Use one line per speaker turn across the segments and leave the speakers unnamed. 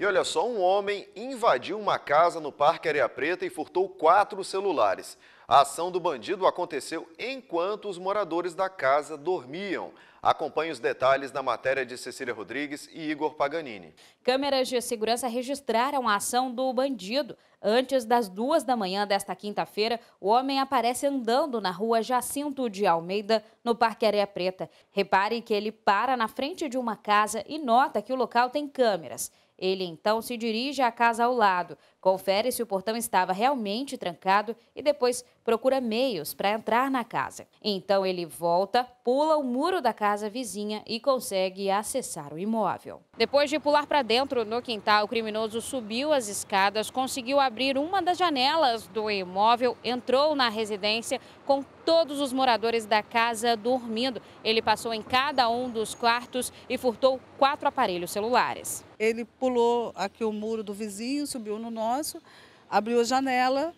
E olha só, um homem invadiu uma casa no Parque Areia Preta e furtou quatro celulares. A ação do bandido aconteceu enquanto os moradores da casa dormiam. Acompanhe os detalhes na matéria de Cecília Rodrigues e Igor Paganini.
Câmeras de segurança registraram a ação do bandido. Antes das duas da manhã desta quinta-feira, o homem aparece andando na rua Jacinto de Almeida, no Parque Areia Preta. Repare que ele para na frente de uma casa e nota que o local tem câmeras. Ele então se dirige à casa ao lado, Confere se o portão estava realmente trancado e depois procura meios para entrar na casa. Então ele volta, pula o muro da casa vizinha e consegue acessar o imóvel. Depois de pular para dentro no quintal, o criminoso subiu as escadas, conseguiu abrir uma das janelas do imóvel, entrou na residência com todos os moradores da casa dormindo. Ele passou
em cada um dos quartos
e furtou quatro aparelhos celulares. Ele
pulou aqui o muro do vizinho, subiu no nosso nosso, abriu a janela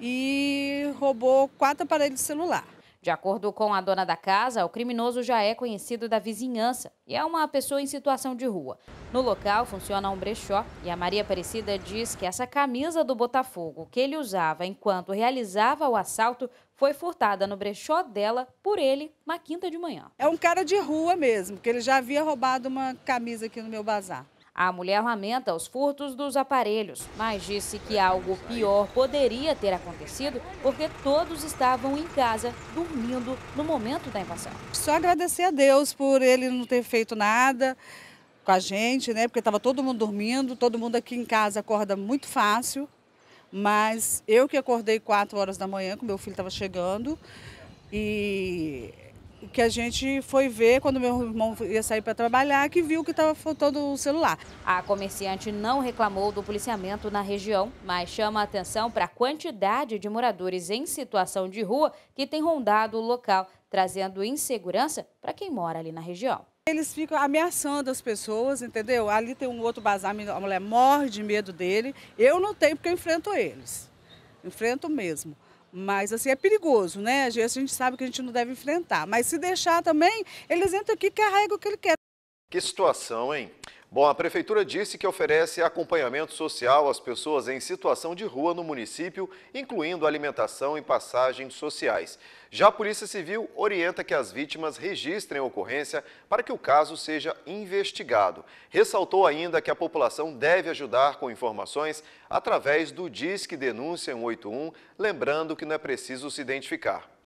e roubou quatro aparelhos de celular. De acordo com a dona da casa, o criminoso já
é conhecido da vizinhança e é uma pessoa em situação de rua. No local funciona um brechó e a Maria Aparecida diz que essa camisa do Botafogo que ele usava enquanto realizava o assalto foi furtada no brechó dela por ele na quinta de manhã. É um cara de rua mesmo, que ele já havia roubado uma camisa aqui no meu bazar. A mulher lamenta os furtos dos aparelhos, mas disse que algo pior poderia ter acontecido porque todos estavam em casa, dormindo no momento da invasão.
Só agradecer a Deus por ele não ter feito nada com a gente, né? Porque estava todo mundo dormindo, todo mundo aqui em casa acorda muito fácil. Mas eu que acordei 4 horas da manhã, que meu filho estava chegando, e que a gente foi ver quando meu irmão ia sair para trabalhar, que viu que estava faltando o celular. A comerciante
não reclamou do policiamento na região, mas chama a atenção para a quantidade de moradores em situação de rua que tem rondado o local, trazendo insegurança para
quem mora ali na região. Eles ficam ameaçando as pessoas, entendeu? Ali tem um outro bazar, a mulher morre de medo dele. Eu não tenho porque eu enfrento eles. Enfrento mesmo. Mas assim, é perigoso, né? Às vezes a gente sabe que a gente não deve enfrentar. Mas se deixar também, eles entram aqui que arraigam o que ele quer.
Que situação, hein? Bom, a Prefeitura disse que oferece acompanhamento social às pessoas em situação de rua no município, incluindo alimentação e passagens sociais. Já a Polícia Civil orienta que as vítimas registrem a ocorrência para que o caso seja investigado. Ressaltou ainda que a população deve ajudar com informações através do Disque Denúncia 181, lembrando que não é preciso se identificar.